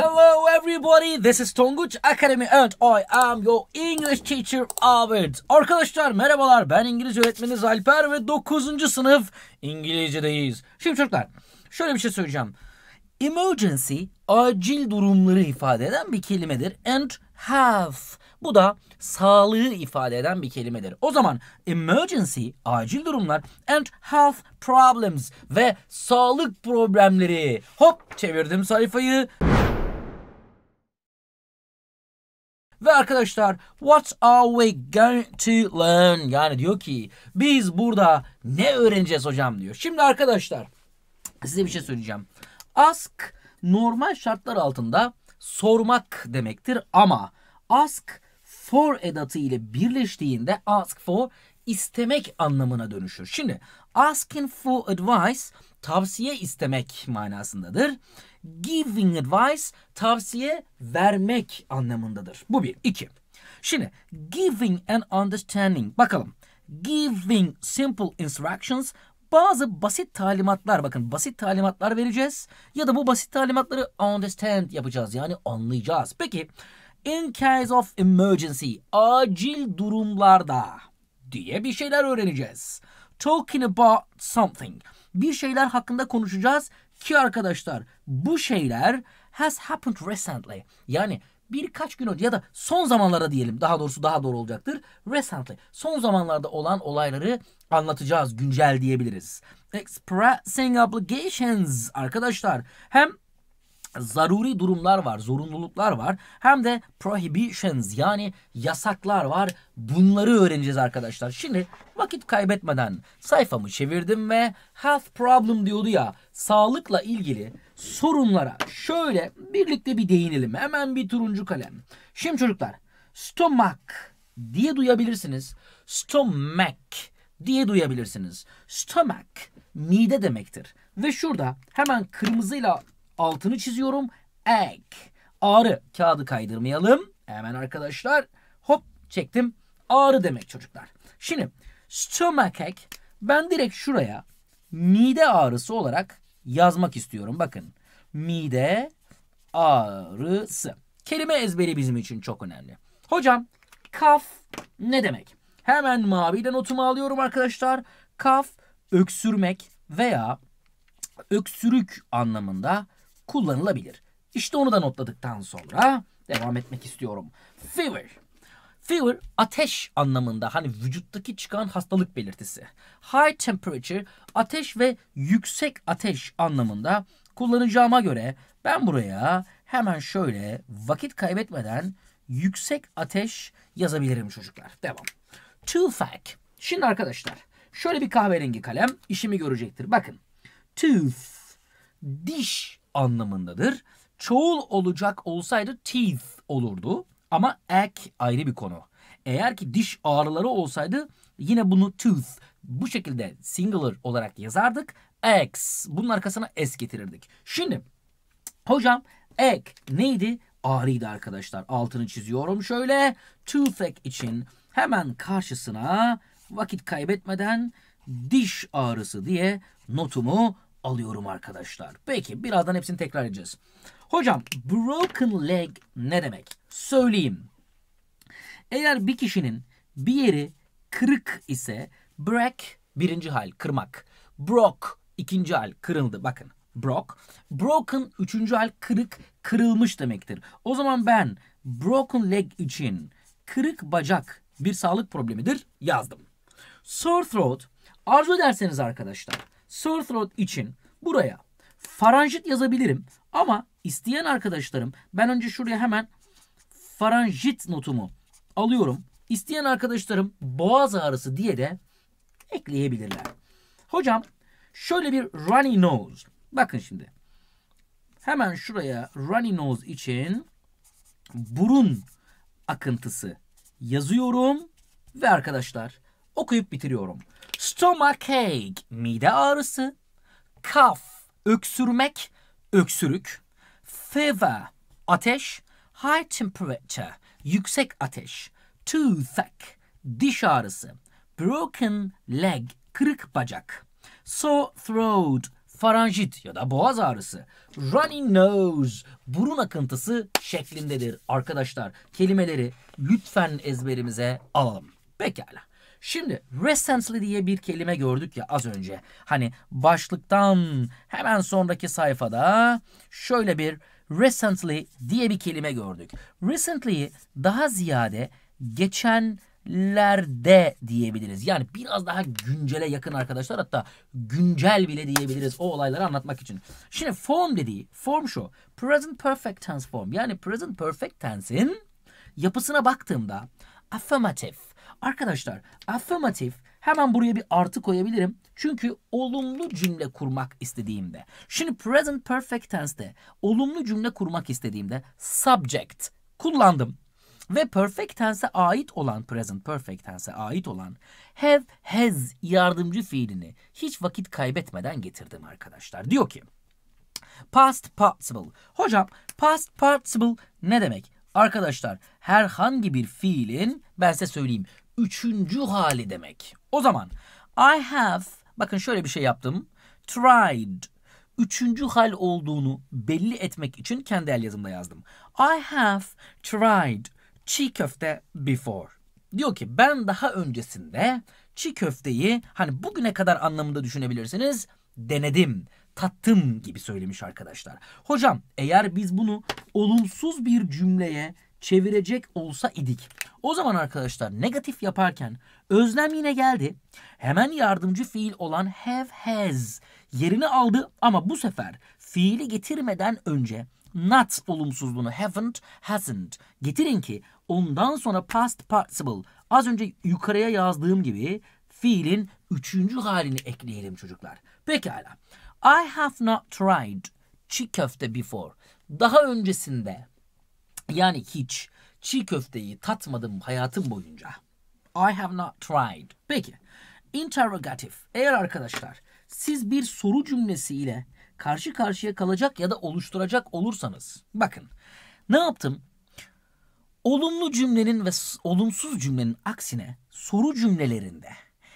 Hello everybody, this is Tonguç Academy and I am your English teacher Abid. Arkadaşlar merhabalar, ben İngilizce öğretmeniniz Alper ve 9. sınıf İngilizce'deyiz. Şimdi çocuklar, şöyle bir şey söyleyeceğim. Emergency, acil durumları ifade eden bir kelimedir. And health, bu da sağlığı ifade eden bir kelimedir. O zaman emergency, acil durumlar and health problems ve sağlık problemleri. Hop çevirdim sayfayı. Ve arkadaşlar what are we going to learn? Yani diyor ki biz burada ne öğreneceğiz hocam diyor. Şimdi arkadaşlar size bir şey söyleyeceğim. Ask normal şartlar altında sormak demektir ama ask for edatı ile birleştiğinde ask for istemek anlamına dönüşür. Şimdi asking for advice tavsiye istemek manasındadır. Giving advice tavsiye vermek anlamındadır. Bu bir. iki. Şimdi giving and understanding. Bakalım. Giving simple instructions bazı basit talimatlar bakın basit talimatlar vereceğiz ya da bu basit talimatları understand yapacağız yani anlayacağız. Peki in case of emergency acil durumlarda diye bir şeyler öğreneceğiz. Talking about something. Bir şeyler hakkında konuşacağız ki arkadaşlar bu şeyler has happened recently. Yani birkaç gün önce ya da son zamanlarda diyelim daha doğrusu daha doğru olacaktır. Recently son zamanlarda olan olayları anlatacağız güncel diyebiliriz. Expressing obligations arkadaşlar hem zaruri durumlar var, zorunluluklar var. Hem de prohibitions yani yasaklar var. Bunları öğreneceğiz arkadaşlar. Şimdi vakit kaybetmeden sayfamı çevirdim ve health problem diyordu ya sağlıkla ilgili sorunlara şöyle birlikte bir değinelim. Hemen bir turuncu kalem. Şimdi çocuklar stomach diye duyabilirsiniz. Stomach diye duyabilirsiniz. Stomach mide demektir. Ve şurada hemen kırmızıyla altını çiziyorum. Egg. Ağrı. Kağıdı kaydırmayalım. Hemen arkadaşlar. Hop çektim. Ağrı demek çocuklar. Şimdi stomachache ben direkt şuraya mide ağrısı olarak yazmak istiyorum. Bakın mide ağrısı. Kelime ezberi bizim için çok önemli. Hocam kaf ne demek? Hemen maviyle notumu alıyorum arkadaşlar. Kaf öksürmek veya öksürük anlamında kullanılabilir. İşte onu da notladıktan sonra devam etmek istiyorum. Fever. Fever ateş anlamında hani vücuttaki çıkan hastalık belirtisi. High temperature ateş ve yüksek ateş anlamında kullanacağıma göre ben buraya hemen şöyle vakit kaybetmeden yüksek ateş yazabilirim çocuklar. Devam. Toothache. Şimdi arkadaşlar şöyle bir kahverengi kalem işimi görecektir. Bakın. Tooth. Diş anlamındadır. Çoğul olacak olsaydı teeth olurdu. Ama ek ayrı bir konu. Eğer ki diş ağrıları olsaydı yine bunu tooth bu şekilde singular olarak yazardık. X bunun arkasına s getirirdik. Şimdi hocam ek neydi? Ağrıydı arkadaşlar. Altını çiziyorum şöyle. Toothache için hemen karşısına vakit kaybetmeden diş ağrısı diye notumu alıyorum arkadaşlar. Peki birazdan hepsini tekrar edeceğiz. Hocam broken leg ne demek? Söyleyeyim. Eğer bir kişinin bir yeri kırık ise break birinci hal kırmak. Broke ikinci hal kırıldı bakın. Broke. Broken üçüncü hal kırık kırılmış demektir. O zaman ben broken leg için kırık bacak bir sağlık problemidir yazdım. Sore throat arzu ederseniz arkadaşlar sore throat için buraya faranjit yazabilirim. Ama isteyen arkadaşlarım ben önce şuraya hemen faranjit notumu alıyorum. İsteyen arkadaşlarım boğaz ağrısı diye de ekleyebilirler. Hocam şöyle bir runny nose. Bakın şimdi. Hemen şuraya runny nose için burun akıntısı yazıyorum ve arkadaşlar okuyup bitiriyorum. Stomachache mide ağrısı. Cough öksürmek, öksürük. Fever ateş. High temperature yüksek ateş. Toothache diş ağrısı. Broken leg kırık bacak. Sore throat faranjit ya da boğaz ağrısı, running nose, burun akıntısı şeklindedir. Arkadaşlar kelimeleri lütfen ezberimize alalım. Pekala. Şimdi recently diye bir kelime gördük ya az önce. Hani başlıktan hemen sonraki sayfada şöyle bir recently diye bir kelime gördük. Recently'yi daha ziyade geçenlerde diyebiliriz. Yani biraz daha güncele yakın arkadaşlar hatta güncel bile diyebiliriz o olayları anlatmak için. Şimdi form dediği form şu. Present perfect tense form. Yani present perfect tense'in yapısına baktığımda affirmative Arkadaşlar affirmative hemen buraya bir artı koyabilirim. Çünkü olumlu cümle kurmak istediğimde. Şimdi present perfect tense'de olumlu cümle kurmak istediğimde subject kullandım. Ve perfect tense'e ait olan, present perfect tense'e ait olan have, has yardımcı fiilini hiç vakit kaybetmeden getirdim arkadaşlar. Diyor ki past possible. Hocam past possible ne demek? Arkadaşlar herhangi bir fiilin ben size söyleyeyim üçüncü hali demek. O zaman I have bakın şöyle bir şey yaptım. Tried üçüncü hal olduğunu belli etmek için kendi el yazımda yazdım. I have tried çiğ köfte before. Diyor ki ben daha öncesinde çiğ köfteyi hani bugüne kadar anlamında düşünebilirsiniz denedim, tattım gibi söylemiş arkadaşlar. Hocam eğer biz bunu olumsuz bir cümleye çevirecek olsa idik. O zaman arkadaşlar negatif yaparken özlem yine geldi. Hemen yardımcı fiil olan have has yerini aldı ama bu sefer fiili getirmeden önce not olumsuzluğunu haven't hasn't getirin ki ondan sonra past participle az önce yukarıya yazdığım gibi fiilin üçüncü halini ekleyelim çocuklar. Pekala. I have not tried çiğ köfte before. Daha öncesinde yani hiç çiğ köfteyi tatmadım hayatım boyunca. I have not tried. Peki. Interrogative. Eğer arkadaşlar siz bir soru cümlesi ile karşı karşıya kalacak ya da oluşturacak olursanız. Bakın ne yaptım? Olumlu cümlenin ve olumsuz cümlenin aksine soru cümlelerinde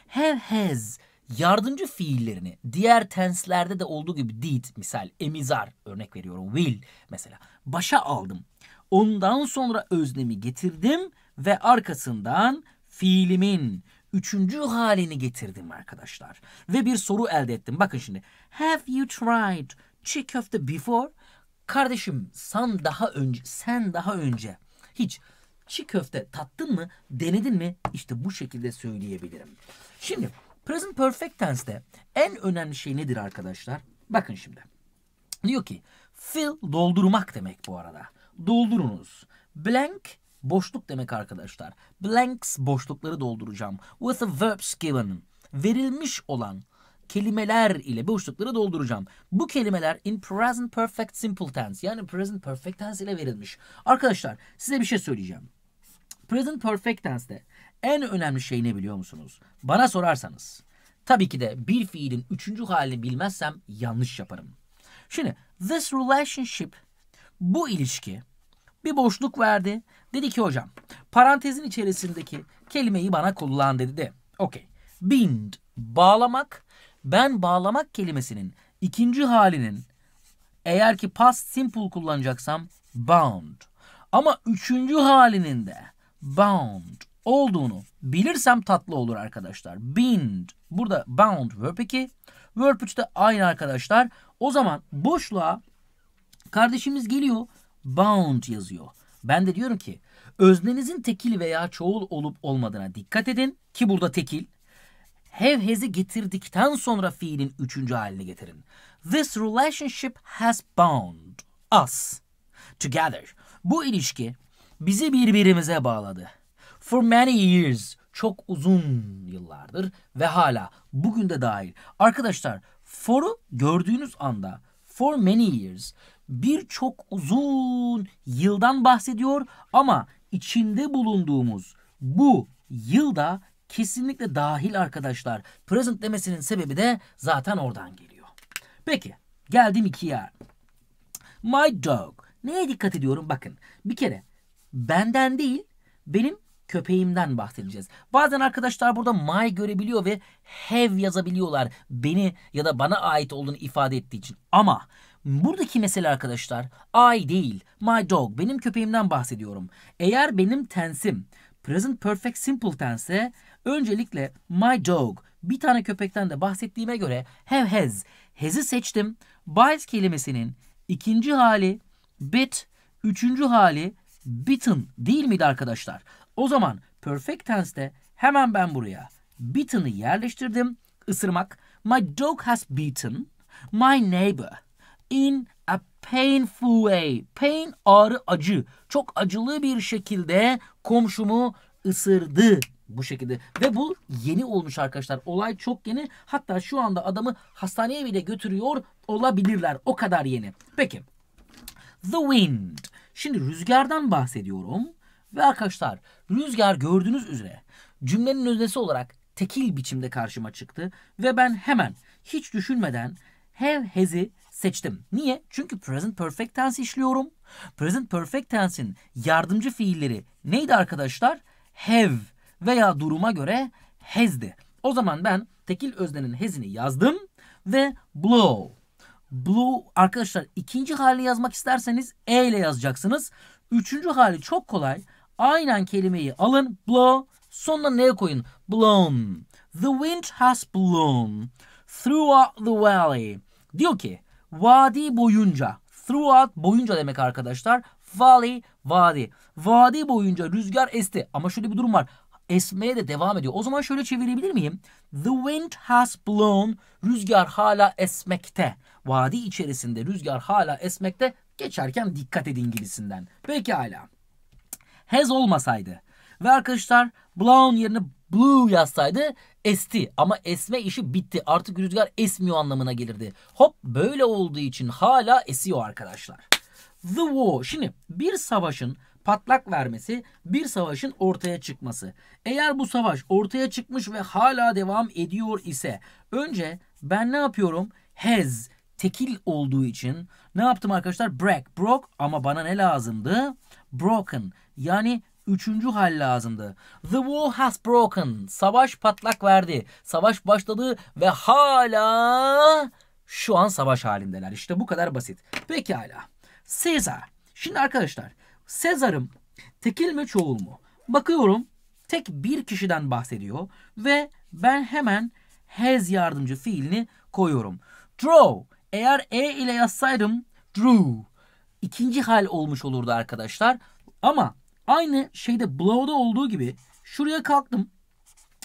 have has yardımcı fiillerini diğer tenslerde de olduğu gibi did misal emizar örnek veriyorum will mesela başa aldım. Ondan sonra öznemi getirdim ve arkasından fiilimin üçüncü halini getirdim arkadaşlar. Ve bir soru elde ettim. Bakın şimdi. Have you tried çiğ köfte before? Kardeşim sen daha önce, sen daha önce hiç çiğ köfte tattın mı, denedin mi? İşte bu şekilde söyleyebilirim. Şimdi present perfect tense'te en önemli şey nedir arkadaşlar? Bakın şimdi. Diyor ki fill doldurmak demek bu arada doldurunuz. Blank boşluk demek arkadaşlar. Blanks boşlukları dolduracağım. With the verbs given. Verilmiş olan kelimeler ile boşlukları dolduracağım. Bu kelimeler in present perfect simple tense yani present perfect tense ile verilmiş. Arkadaşlar size bir şey söyleyeceğim. Present perfect tense'de en önemli şey ne biliyor musunuz? Bana sorarsanız tabii ki de bir fiilin üçüncü halini bilmezsem yanlış yaparım. Şimdi this relationship bu ilişki bir boşluk verdi. Dedi ki hocam parantezin içerisindeki kelimeyi bana kullan dedi de. Okey. Bind bağlamak. Ben bağlamak kelimesinin ikinci halinin eğer ki past simple kullanacaksam bound. Ama üçüncü halinin de bound olduğunu bilirsem tatlı olur arkadaşlar. Bind. Burada bound verb 2. Verb 3 de aynı arkadaşlar. O zaman boşluğa kardeşimiz geliyor bound yazıyor. Ben de diyorum ki öznenizin tekil veya çoğul olup olmadığına dikkat edin ki burada tekil. Have has'i getirdikten sonra fiilin üçüncü halini getirin. This relationship has bound us together. Bu ilişki bizi birbirimize bağladı. For many years, çok uzun yıllardır ve hala bugün de dahil. Arkadaşlar for'u gördüğünüz anda for many years birçok uzun yıldan bahsediyor ama içinde bulunduğumuz bu yılda kesinlikle dahil arkadaşlar. Present demesinin sebebi de zaten oradan geliyor. Peki geldim ikiye. My dog. Neye dikkat ediyorum? Bakın bir kere benden değil benim köpeğimden bahsedeceğiz. Bazen arkadaşlar burada my görebiliyor ve have yazabiliyorlar. Beni ya da bana ait olduğunu ifade ettiği için. Ama Buradaki mesele arkadaşlar I değil my dog benim köpeğimden bahsediyorum. Eğer benim tensim present perfect simple tense öncelikle my dog bir tane köpekten de bahsettiğime göre have has hası seçtim. Bites kelimesinin ikinci hali bit üçüncü hali bitten değil miydi arkadaşlar? O zaman perfect tense'te hemen ben buraya bitten'ı yerleştirdim. Isırmak. My dog has beaten my neighbor in a painful way. Pain ağrı acı. Çok acılı bir şekilde komşumu ısırdı bu şekilde. Ve bu yeni olmuş arkadaşlar. Olay çok yeni. Hatta şu anda adamı hastaneye bile götürüyor olabilirler. O kadar yeni. Peki. The wind. Şimdi rüzgardan bahsediyorum. Ve arkadaşlar rüzgar gördüğünüz üzere cümlenin öznesi olarak tekil biçimde karşıma çıktı. Ve ben hemen hiç düşünmeden have has'i seçtim. Niye? Çünkü present perfect tense işliyorum. Present perfect tense'in yardımcı fiilleri neydi arkadaşlar? Have veya duruma göre has'di. O zaman ben tekil öznenin has'ini yazdım ve blow. Blow arkadaşlar ikinci hali yazmak isterseniz e ile yazacaksınız. Üçüncü hali çok kolay. Aynen kelimeyi alın blow sonuna ne koyun? Blown. The wind has blown throughout the valley. Diyor ki vadi boyunca throughout boyunca demek arkadaşlar. Valley vadi. Vadi boyunca rüzgar esti. Ama şöyle bir durum var. Esmeye de devam ediyor. O zaman şöyle çevirebilir miyim? The wind has blown. Rüzgar hala esmekte. Vadi içerisinde rüzgar hala esmekte. Geçerken dikkat edin gibisinden. hala Has olmasaydı ve arkadaşlar blown yerine blue yazsaydı esti ama esme işi bitti. Artık rüzgar esmiyor anlamına gelirdi. Hop böyle olduğu için hala esiyor arkadaşlar. The war. Şimdi bir savaşın patlak vermesi bir savaşın ortaya çıkması. Eğer bu savaş ortaya çıkmış ve hala devam ediyor ise önce ben ne yapıyorum? Has tekil olduğu için ne yaptım arkadaşlar? Break, broke ama bana ne lazımdı? Broken yani Üçüncü hal lazımdı. The war has broken. Savaş patlak verdi. Savaş başladı ve hala şu an savaş halindeler. İşte bu kadar basit. Peki hala. Caesar. Şimdi arkadaşlar Sezar'ım tekil mi çoğul mu? Bakıyorum tek bir kişiden bahsediyor ve ben hemen has yardımcı fiilini koyuyorum. Draw. Eğer e ile yazsaydım drew. İkinci hal olmuş olurdu arkadaşlar. Ama Aynı şeyde Blow'da olduğu gibi şuraya kalktım.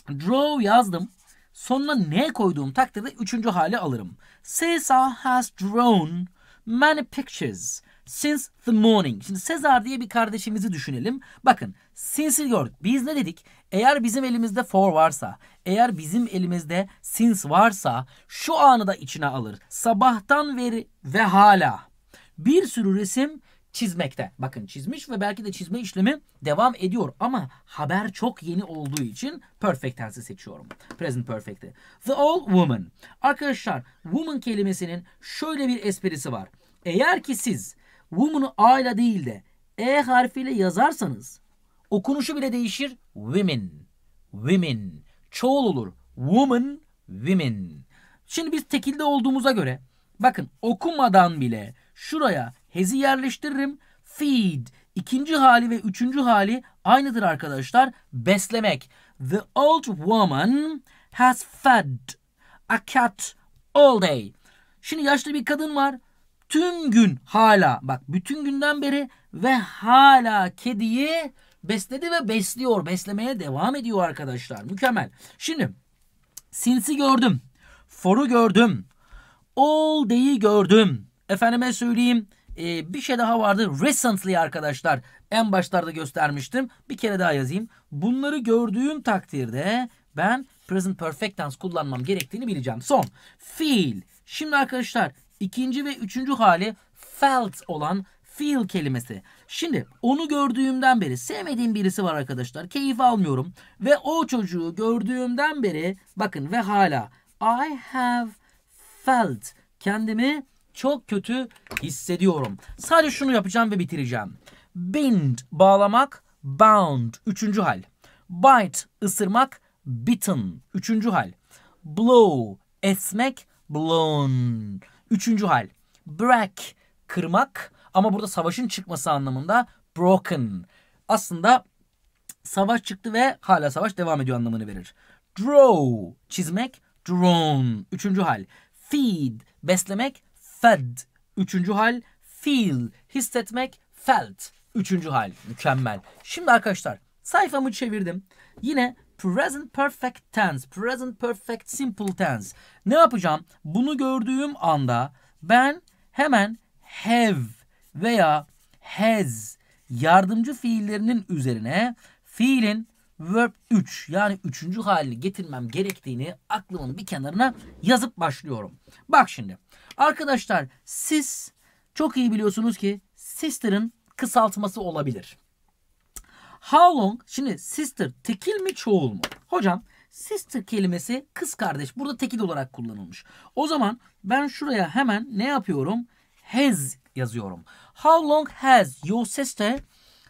Draw yazdım. Sonuna ne koyduğum takdirde üçüncü hali alırım. Caesar has drawn many pictures since the morning. Şimdi Caesar diye bir kardeşimizi düşünelim. Bakın since'i gördük. Biz ne dedik? Eğer bizim elimizde for varsa, eğer bizim elimizde since varsa şu anı da içine alır. Sabahtan veri ve hala bir sürü resim çizmekte. Bakın çizmiş ve belki de çizme işlemi devam ediyor ama haber çok yeni olduğu için perfect tense'i seçiyorum. Present perfect'i. The old woman. Arkadaşlar woman kelimesinin şöyle bir esprisi var. Eğer ki siz woman'ı A ile değil de E harfiyle yazarsanız okunuşu bile değişir. Women. Women. Çoğul olur. Woman. Women. Şimdi biz tekilde olduğumuza göre bakın okumadan bile şuraya hezi yerleştiririm. Feed. İkinci hali ve üçüncü hali aynıdır arkadaşlar. Beslemek. The old woman has fed a cat all day. Şimdi yaşlı bir kadın var. Tüm gün hala bak bütün günden beri ve hala kediyi besledi ve besliyor. Beslemeye devam ediyor arkadaşlar. Mükemmel. Şimdi sinsi gördüm. For'u gördüm. All day'i gördüm. Efendime söyleyeyim e, bir şey daha vardı. Recently arkadaşlar. En başlarda göstermiştim. Bir kere daha yazayım. Bunları gördüğüm takdirde ben present perfect tense kullanmam gerektiğini bileceğim. Son. Feel. Şimdi arkadaşlar ikinci ve üçüncü hali felt olan feel kelimesi. Şimdi onu gördüğümden beri sevmediğim birisi var arkadaşlar. Keyif almıyorum. Ve o çocuğu gördüğümden beri bakın ve hala I have felt kendimi çok kötü hissediyorum. Sadece şunu yapacağım ve bitireceğim. Bind bağlamak, bound üçüncü hal. Bite ısırmak, bitten üçüncü hal. Blow esmek, blown üçüncü hal. Break kırmak ama burada savaşın çıkması anlamında broken. Aslında savaş çıktı ve hala savaş devam ediyor anlamını verir. Draw çizmek, drawn üçüncü hal. Feed beslemek, fed. Üçüncü hal feel. Hissetmek felt. Üçüncü hal. Mükemmel. Şimdi arkadaşlar sayfamı çevirdim. Yine present perfect tense. Present perfect simple tense. Ne yapacağım? Bunu gördüğüm anda ben hemen have veya has yardımcı fiillerinin üzerine fiilin verb 3 yani üçüncü halini getirmem gerektiğini aklımın bir kenarına yazıp başlıyorum. Bak şimdi arkadaşlar siz çok iyi biliyorsunuz ki sister'ın kısaltması olabilir. How long? Şimdi sister tekil mi çoğul mu? Hocam sister kelimesi kız kardeş. Burada tekil olarak kullanılmış. O zaman ben şuraya hemen ne yapıyorum? Has yazıyorum. How long has your sister?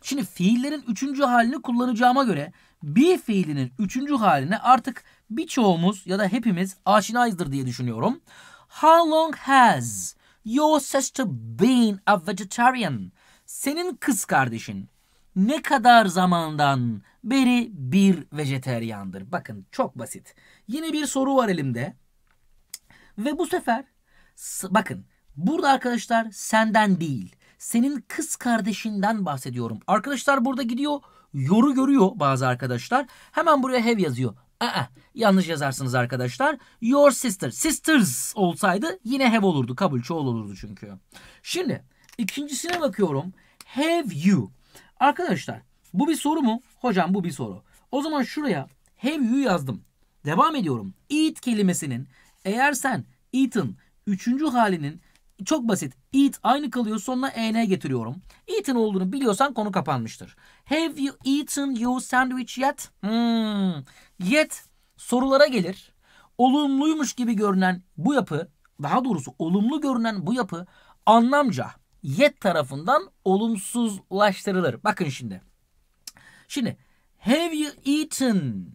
Şimdi fiillerin üçüncü halini kullanacağıma göre be fiilinin üçüncü haline artık birçoğumuz ya da hepimiz aşinayızdır diye düşünüyorum. How long has your sister been a vegetarian? Senin kız kardeşin ne kadar zamandan beri bir vejeteryandır? Bakın çok basit. Yine bir soru var elimde. Ve bu sefer bakın burada arkadaşlar senden değil senin kız kardeşinden bahsediyorum. Arkadaşlar burada gidiyor yoru görüyor bazı arkadaşlar. Hemen buraya have yazıyor. Aa, yanlış yazarsınız arkadaşlar. Your sister. Sisters olsaydı yine have olurdu. Kabul çoğul olurdu çünkü. Şimdi ikincisine bakıyorum. Have you. Arkadaşlar bu bir soru mu? Hocam bu bir soru. O zaman şuraya have you yazdım. Devam ediyorum. Eat kelimesinin eğer sen eaten üçüncü halinin çok basit. Eat aynı kalıyor sonuna en getiriyorum. Eat'in olduğunu biliyorsan konu kapanmıştır. Have you eaten your sandwich yet? Hmm. Yet sorulara gelir. Olumluymuş gibi görünen bu yapı, daha doğrusu olumlu görünen bu yapı anlamca yet tarafından olumsuzlaştırılır. Bakın şimdi. Şimdi have you eaten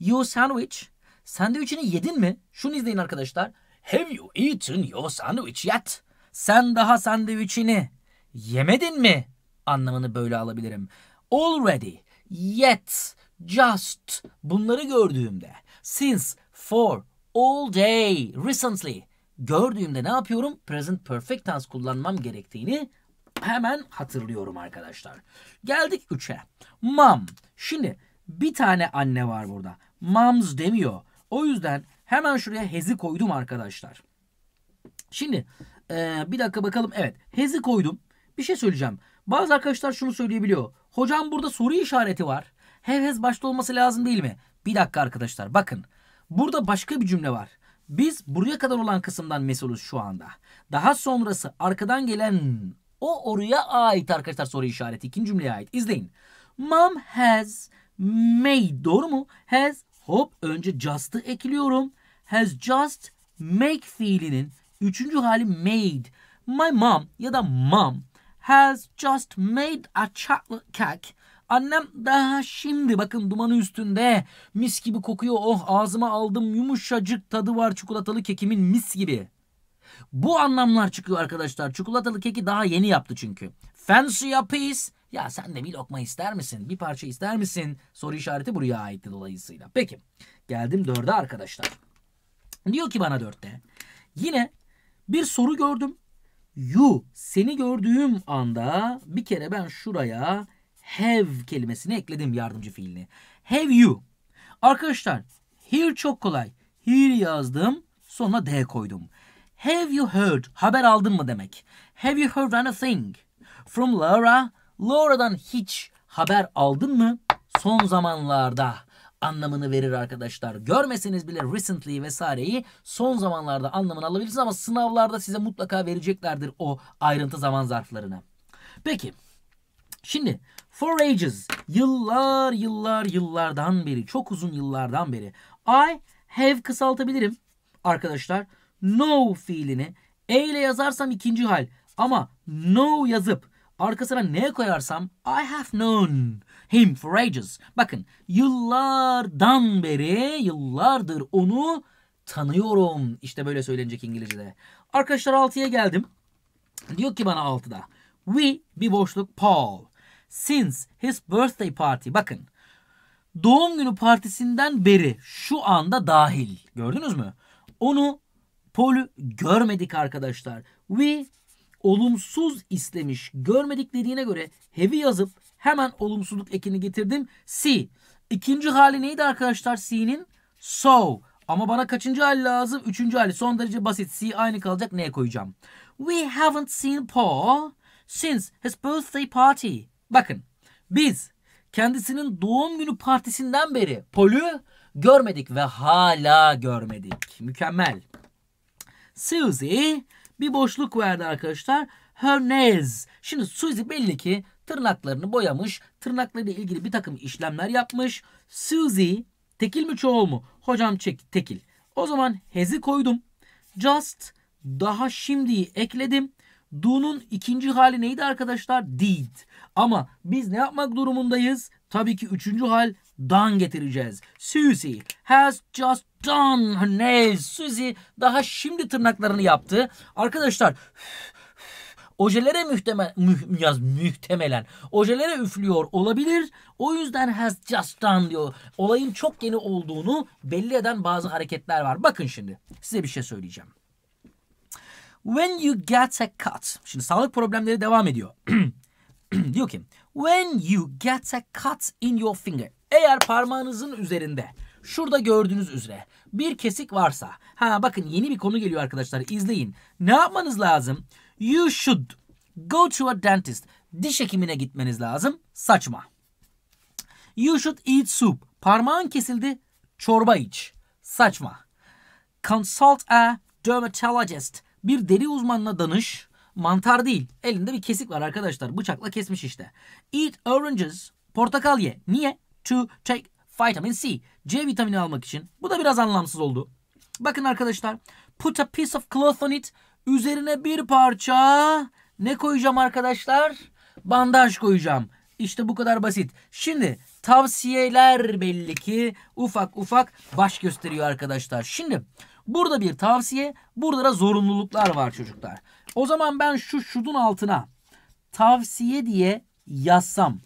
your sandwich? Sandviçini yedin mi? Şunu izleyin arkadaşlar. Have you eaten your sandwich yet? sen daha sandviçini yemedin mi anlamını böyle alabilirim. Already, yet, just bunları gördüğümde since, for, all day, recently gördüğümde ne yapıyorum? Present perfect tense kullanmam gerektiğini hemen hatırlıyorum arkadaşlar. Geldik 3'e. Mom. Şimdi bir tane anne var burada. Moms demiyor. O yüzden hemen şuraya hezi koydum arkadaşlar. Şimdi ee, bir dakika bakalım. Evet. Hez'i koydum. Bir şey söyleyeceğim. Bazı arkadaşlar şunu söyleyebiliyor. Hocam burada soru işareti var. Have has başta olması lazım değil mi? Bir dakika arkadaşlar bakın. Burada başka bir cümle var. Biz buraya kadar olan kısımdan mesuluz şu anda. Daha sonrası arkadan gelen o oraya ait arkadaşlar soru işareti. ikinci cümleye ait. İzleyin. Mom has made. Doğru mu? Has hop önce just'ı ekliyorum. Has just make fiilinin Üçüncü hali made. My mom ya da mom has just made a chocolate cake. Annem daha şimdi bakın dumanı üstünde mis gibi kokuyor. Oh ağzıma aldım yumuşacık tadı var çikolatalı kekimin mis gibi. Bu anlamlar çıkıyor arkadaşlar. Çikolatalı keki daha yeni yaptı çünkü. Fancy a piece. Ya sen de bir lokma ister misin? Bir parça ister misin? Soru işareti buraya aitti dolayısıyla. Peki geldim dörde arkadaşlar. Diyor ki bana dörtte. Yine bir soru gördüm. You seni gördüğüm anda bir kere ben şuraya have kelimesini ekledim yardımcı fiilini. Have you. Arkadaşlar here çok kolay. Here yazdım sonra d koydum. Have you heard? Haber aldın mı demek. Have you heard anything? From Laura. Laura'dan hiç haber aldın mı? Son zamanlarda anlamını verir arkadaşlar. Görmeseniz bile recently vesaireyi son zamanlarda anlamını alabilirsiniz ama sınavlarda size mutlaka vereceklerdir o ayrıntı zaman zarflarını. Peki şimdi for ages yıllar yıllar yıllardan beri çok uzun yıllardan beri I have kısaltabilirim arkadaşlar. No fiilini e ile yazarsam ikinci hal ama no yazıp Arkasına ne koyarsam I have known him for ages. Bakın yıllardan beri yıllardır onu tanıyorum. İşte böyle söylenecek İngilizce'de. Arkadaşlar 6'ya geldim. Diyor ki bana 6'da. We bir boşluk Paul. Since his birthday party. Bakın. Doğum günü partisinden beri şu anda dahil. Gördünüz mü? Onu Paul'u görmedik arkadaşlar. We olumsuz istemiş görmedik dediğine göre heavy yazıp hemen olumsuzluk ekini getirdim. C. İkinci hali neydi arkadaşlar C'nin? So. Ama bana kaçıncı hali lazım? Üçüncü hali. Son derece basit. C aynı kalacak. Neye koyacağım? We haven't seen Paul since his birthday party. Bakın biz kendisinin doğum günü partisinden beri Paul'ü görmedik ve hala görmedik. Mükemmel. Susie bir boşluk verdi arkadaşlar. Her nails. Şimdi Suzy belli ki tırnaklarını boyamış. Tırnaklarıyla ilgili bir takım işlemler yapmış. Suzy tekil mi çoğul mu? Hocam çek tekil. O zaman has'i koydum. Just daha şimdiyi ekledim. Do'nun ikinci hali neydi arkadaşlar? Did. Ama biz ne yapmak durumundayız? Tabii ki üçüncü hal Dan getireceğiz. Susie has just done her nails. Susie daha şimdi tırnaklarını yaptı. Arkadaşlar ojelere muhtemel, müh, yaz, muhtemelen ojelere üflüyor olabilir. O yüzden has just done diyor. Olayın çok yeni olduğunu belli eden bazı hareketler var. Bakın şimdi size bir şey söyleyeceğim. When you get a cut. Şimdi sağlık problemleri devam ediyor. diyor ki when you get a cut in your finger. Eğer parmağınızın üzerinde şurada gördüğünüz üzere bir kesik varsa ha bakın yeni bir konu geliyor arkadaşlar izleyin. Ne yapmanız lazım? You should go to a dentist. Diş hekimine gitmeniz lazım. Saçma. You should eat soup. Parmağın kesildi. Çorba iç. Saçma. Consult a dermatologist. Bir deri uzmanına danış. Mantar değil. Elinde bir kesik var arkadaşlar. Bıçakla kesmiş işte. Eat oranges. Portakal ye. Niye? to take vitamin C. C vitamini almak için. Bu da biraz anlamsız oldu. Bakın arkadaşlar. Put a piece of cloth on it. Üzerine bir parça ne koyacağım arkadaşlar? Bandaj koyacağım. İşte bu kadar basit. Şimdi tavsiyeler belli ki ufak ufak baş gösteriyor arkadaşlar. Şimdi burada bir tavsiye, burada da zorunluluklar var çocuklar. O zaman ben şu şudun altına tavsiye diye yazsam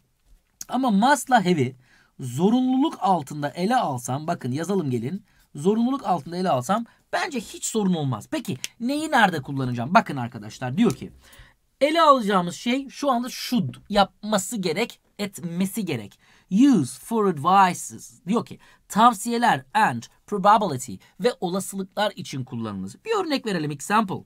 ama masla heavy zorunluluk altında ele alsam bakın yazalım gelin. Zorunluluk altında ele alsam bence hiç sorun olmaz. Peki neyi nerede kullanacağım? Bakın arkadaşlar diyor ki ele alacağımız şey şu anda should yapması gerek etmesi gerek. Use for advices diyor ki tavsiyeler and probability ve olasılıklar için kullanınız. Bir örnek verelim example.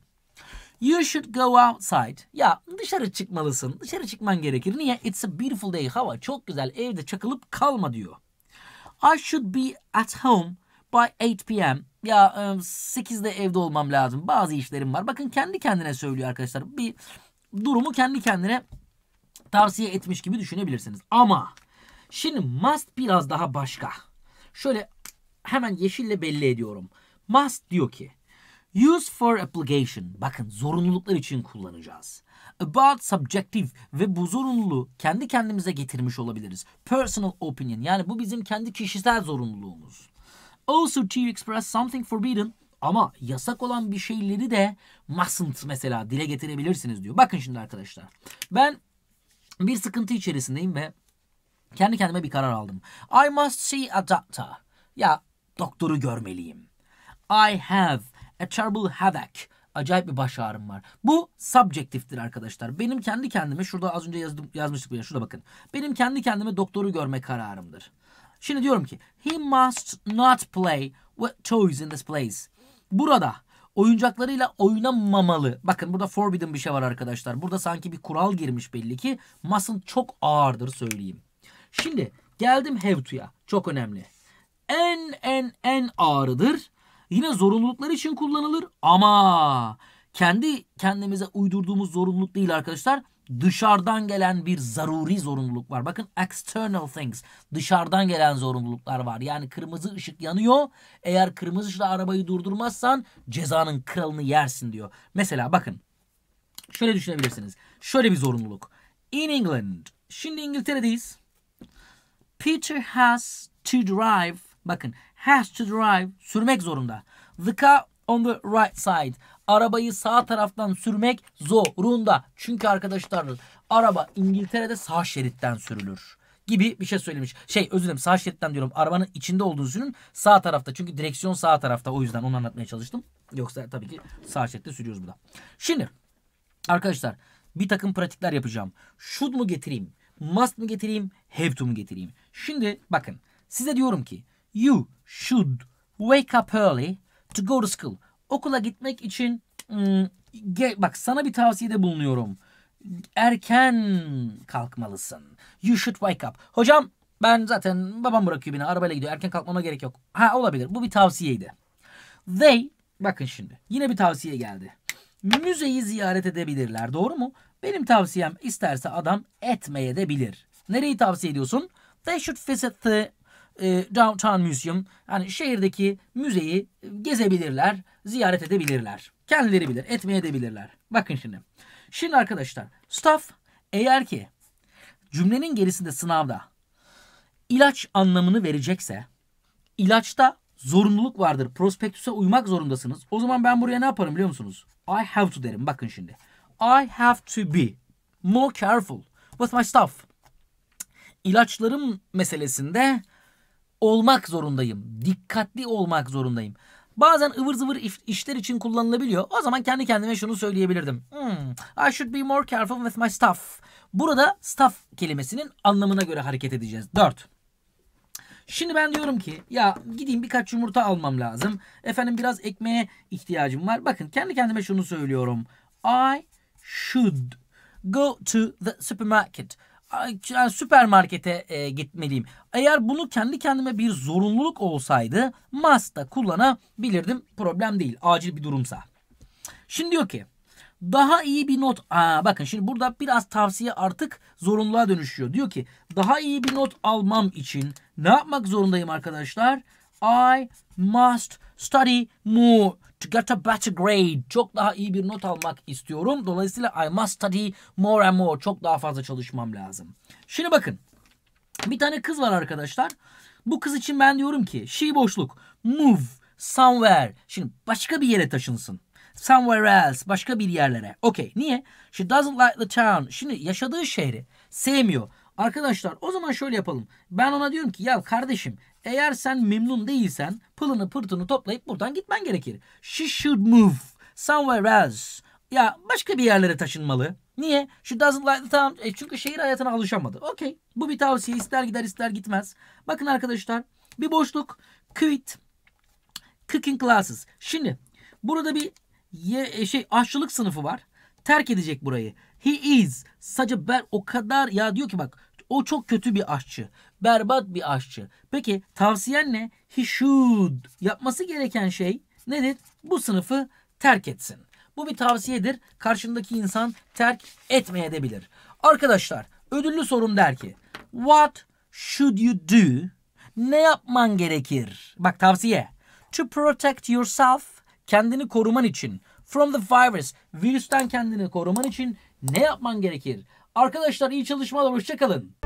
You should go outside. Ya dışarı çıkmalısın. Dışarı çıkman gerekir. Niye? It's a beautiful day. Hava çok güzel. Evde çakılıp kalma diyor. I should be at home by 8 p.m. Ya 8'de e, evde olmam lazım. Bazı işlerim var. Bakın kendi kendine söylüyor arkadaşlar. Bir durumu kendi kendine tavsiye etmiş gibi düşünebilirsiniz. Ama şimdi must biraz daha başka. Şöyle hemen yeşille belli ediyorum. Must diyor ki Use for application. Bakın zorunluluklar için kullanacağız. About subjective ve bu zorunluluğu kendi kendimize getirmiş olabiliriz. Personal opinion yani bu bizim kendi kişisel zorunluluğumuz. Also to express something forbidden ama yasak olan bir şeyleri de mustn't mesela dile getirebilirsiniz diyor. Bakın şimdi arkadaşlar. Ben bir sıkıntı içerisindeyim ve kendi kendime bir karar aldım. I must see a doctor. Ya doktoru görmeliyim. I have A terrible havoc. Acayip bir baş ağrım var. Bu subjektiftir arkadaşlar. Benim kendi kendime şurada az önce yazdım, yazmıştık bile şurada bakın. Benim kendi kendime doktoru görme kararımdır. Şimdi diyorum ki he must not play with toys in this place. Burada oyuncaklarıyla oynamamalı. Bakın burada forbidden bir şey var arkadaşlar. Burada sanki bir kural girmiş belli ki. Mustn't çok ağırdır söyleyeyim. Şimdi geldim have to'ya. Çok önemli. En en en ağrıdır yine zorunluluklar için kullanılır ama kendi kendimize uydurduğumuz zorunluluk değil arkadaşlar. Dışarıdan gelen bir zaruri zorunluluk var. Bakın external things. Dışarıdan gelen zorunluluklar var. Yani kırmızı ışık yanıyor. Eğer kırmızı ışıkla arabayı durdurmazsan cezanın kralını yersin diyor. Mesela bakın. Şöyle düşünebilirsiniz. Şöyle bir zorunluluk. In England. Şimdi İngiltere'deyiz. Peter has to drive. Bakın has to drive sürmek zorunda. The car on the right side. Arabayı sağ taraftan sürmek zorunda. Çünkü arkadaşlar araba İngiltere'de sağ şeritten sürülür gibi bir şey söylemiş. Şey özür dilerim sağ şeritten diyorum. Arabanın içinde olduğunu düşünün. Sağ tarafta çünkü direksiyon sağ tarafta. O yüzden onu anlatmaya çalıştım. Yoksa tabii ki sağ şeritte sürüyoruz burada. Şimdi arkadaşlar bir takım pratikler yapacağım. Should mu getireyim? Must mı getireyim? Have to mu getireyim? Şimdi bakın size diyorum ki You should wake up early to go to school. Okula gitmek için hmm, bak sana bir tavsiyede bulunuyorum. Erken kalkmalısın. You should wake up. Hocam ben zaten babam bırakıyor beni arabayla gidiyor. Erken kalkmama gerek yok. Ha olabilir. Bu bir tavsiyeydi. They bakın şimdi yine bir tavsiye geldi. Müzeyi ziyaret edebilirler. Doğru mu? Benim tavsiyem isterse adam etmeye de bilir. Nereyi tavsiye ediyorsun? They should visit the e, Downtown Museum yani şehirdeki müzeyi gezebilirler, ziyaret edebilirler. Kendileri bilir, etmeye de bilirler. Bakın şimdi. Şimdi arkadaşlar staff eğer ki cümlenin gerisinde sınavda ilaç anlamını verecekse ilaçta zorunluluk vardır. Prospektüse uymak zorundasınız. O zaman ben buraya ne yaparım biliyor musunuz? I have to derim. Bakın şimdi. I have to be more careful with my stuff. İlaçlarım meselesinde olmak zorundayım. Dikkatli olmak zorundayım. Bazen ıvır zıvır işler için kullanılabiliyor. O zaman kendi kendime şunu söyleyebilirdim. Hmm, I should be more careful with my stuff. Burada stuff kelimesinin anlamına göre hareket edeceğiz. 4. Şimdi ben diyorum ki ya gideyim birkaç yumurta almam lazım. Efendim biraz ekmeğe ihtiyacım var. Bakın kendi kendime şunu söylüyorum. I should go to the supermarket yani süpermarkete e, gitmeliyim. Eğer bunu kendi kendime bir zorunluluk olsaydı must kullanabilirdim. Problem değil. Acil bir durumsa. Şimdi diyor ki daha iyi bir not Aa, bakın şimdi burada biraz tavsiye artık zorunluğa dönüşüyor. Diyor ki daha iyi bir not almam için ne yapmak zorundayım arkadaşlar? I must study more to a better grade. Çok daha iyi bir not almak istiyorum. Dolayısıyla I must study more and more. Çok daha fazla çalışmam lazım. Şimdi bakın. Bir tane kız var arkadaşlar. Bu kız için ben diyorum ki she şey boşluk move somewhere. Şimdi başka bir yere taşınsın. Somewhere else. Başka bir yerlere. Okay. Niye? She doesn't like the town. Şimdi yaşadığı şehri sevmiyor. Arkadaşlar o zaman şöyle yapalım. Ben ona diyorum ki ya kardeşim eğer sen memnun değilsen pılını pırtını toplayıp buradan gitmen gerekir. She should move somewhere else. Ya başka bir yerlere taşınmalı. Niye? She doesn't like the town. E çünkü şehir hayatına alışamadı. Okey. Bu bir tavsiye. İster gider ister gitmez. Bakın arkadaşlar. Bir boşluk. Quit. Cooking classes. Şimdi burada bir ye, e, şey aşçılık sınıfı var. Terk edecek burayı. He is. Sadece ben o kadar ya diyor ki bak o çok kötü bir aşçı. Berbat bir aşçı. Peki tavsiyen ne? He should. Yapması gereken şey nedir? Bu sınıfı terk etsin. Bu bir tavsiyedir. Karşındaki insan terk etmeye de Arkadaşlar ödüllü sorum der ki What should you do? Ne yapman gerekir? Bak tavsiye. To protect yourself. Kendini koruman için. From the virus. Virüsten kendini koruman için ne yapman gerekir? Arkadaşlar iyi çalışmalar. Hoşçakalın.